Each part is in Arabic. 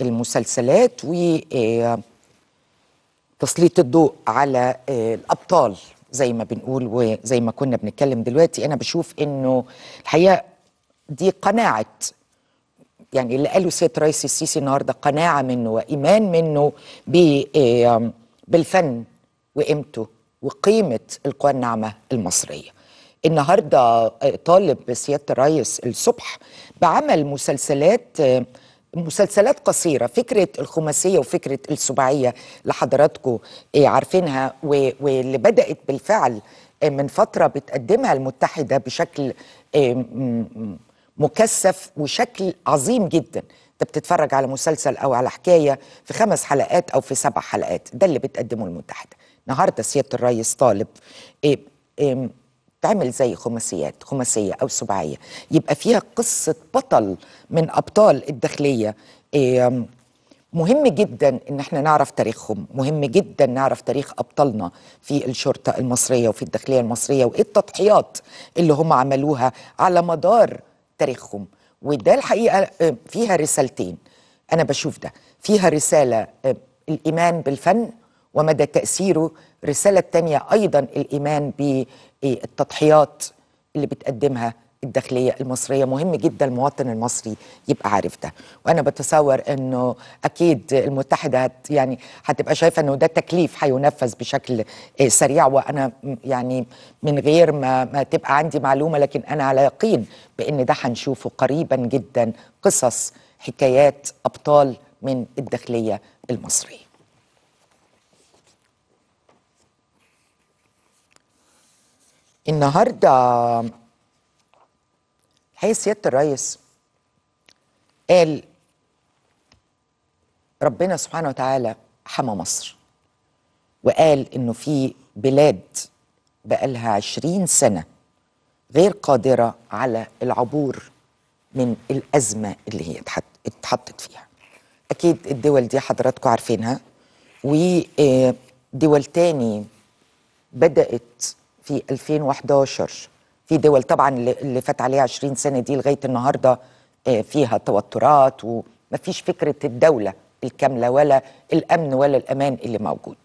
المسلسلات وتسليط آه، الضوء على آه، الابطال زي ما بنقول وزي ما كنا بنتكلم دلوقتي انا بشوف انه الحقيقه دي قناعه يعني اللي قاله سيد رئيس السيسي النهارده قناعه منه وايمان منه آه، بالفن وقيمته وقيمه القوى الناعمه المصريه. النهارده طالب سياده الرئيس الصبح بعمل مسلسلات مسلسلات قصيره فكره الخماسيه وفكره السباعيه اللي حضراتكم آه، عارفينها واللي بدات بالفعل آه، من فتره بتقدمها المتحده بشكل آه، مكثف وشكل عظيم جدا انت بتتفرج على مسلسل او على حكايه في خمس حلقات او في سبع حلقات ده اللي بتقدمه المتحده النهارده سياده الرئيس طالب تعمل زي خماسيات خماسيه او سباعيه يبقى فيها قصه بطل من ابطال الداخليه مهم جدا ان احنا نعرف تاريخهم مهم جدا نعرف تاريخ ابطالنا في الشرطه المصريه وفي الداخليه المصريه وايه التضحيات اللي هم عملوها على مدار تاريخهم وده الحقيقه آه، فيها رسالتين انا بشوف ده فيها رساله آه، الايمان بالفن ومدى تأثيره رسالة تانية أيضا الإيمان بالتضحيات اللي بتقدمها الداخلية المصرية مهم جدا المواطن المصري يبقى عارف ده وأنا بتصور أنه أكيد المتحدة هت يعني هتبقى شايفة أنه ده تكليف هينفذ بشكل سريع وأنا يعني من غير ما, ما تبقى عندي معلومة لكن أنا على يقين بأن ده هنشوفه قريبا جدا قصص حكايات أبطال من الداخلية المصرية النهارده حيث سياده الرئيس قال ربنا سبحانه وتعالى حمى مصر وقال انه في بلاد بقالها عشرين سنه غير قادره على العبور من الازمه اللي هي اتحطت فيها اكيد الدول دي حضراتكم عارفينها ودول تاني بدات في 2011 في دول طبعا اللي فات عليها 20 سنه دي لغايه النهارده آه، فيها توترات ومفيش فكره الدوله الكامله ولا الامن ولا الامان اللي موجود.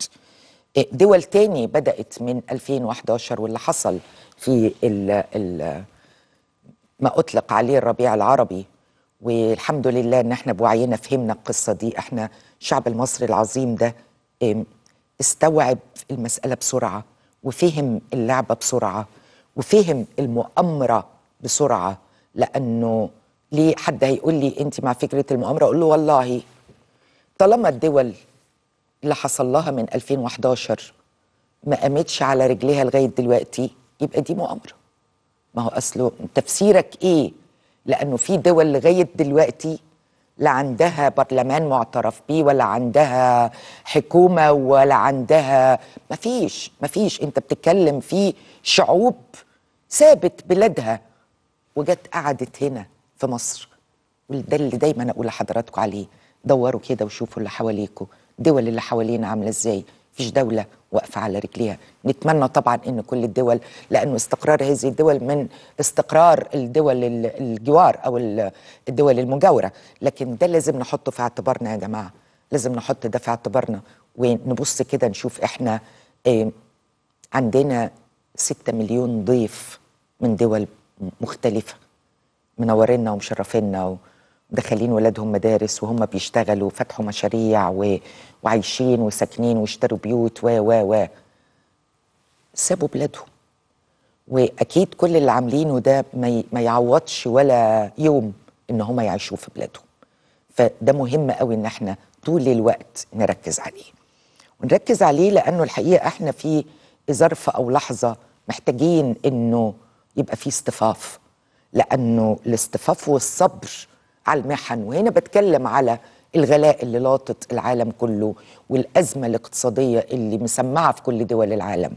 آه، دول تاني بدات من 2011 واللي حصل في الـ الـ ما اطلق عليه الربيع العربي والحمد لله ان احنا بوعينا فهمنا القصه دي احنا الشعب المصري العظيم ده استوعب المساله بسرعه وفهم اللعبة بسرعة وفهم المؤامرة بسرعة لأنه ليه حد هيقول لي أنت مع فكرة المؤامرة أقول له والله طالما الدول اللي حصل لها من 2011 ما قامتش على رجليها لغاية دلوقتي يبقى دي مؤامرة ما هو أصله تفسيرك إيه لأنه في دول لغاية دلوقتي لا عندها برلمان معترف بيه ولا عندها حكومة ولا عندها مفيش مفيش انت بتتكلم في شعوب سابت بلادها وجت قعدت هنا في مصر وده اللي دايما اقول لحضراتكم عليه دوروا كده وشوفوا اللي حواليكم الدول اللي حوالينا عاملة ازاي فيش دولة واقفة على رجليها نتمنى طبعا أن كل الدول لأنه استقرار هذه الدول من استقرار الدول الجوار أو الدول المجاورة لكن ده لازم نحطه في اعتبارنا يا جماعة لازم نحط ده في اعتبارنا ونبص كده نشوف إحنا إيه عندنا 6 مليون ضيف من دول مختلفة منورينا ومشرفينا دخلين ولادهم مدارس وهم بيشتغلوا وفتحوا مشاريع و... وعايشين وساكنين واشتروا بيوت و و و سابوا بلادهم واكيد كل اللي عاملينه ده ما, ي... ما يعوضش ولا يوم ان هم يعيشوا في بلادهم فده مهم قوي ان احنا طول الوقت نركز عليه ونركز عليه لانه الحقيقه احنا في ظرف او لحظه محتاجين انه يبقى في اصطفاف لانه الاصطفاف والصبر على المحن وهنا بتكلم على الغلاء اللي لاطت العالم كله والأزمة الاقتصادية اللي مسمعة في كل دول العالم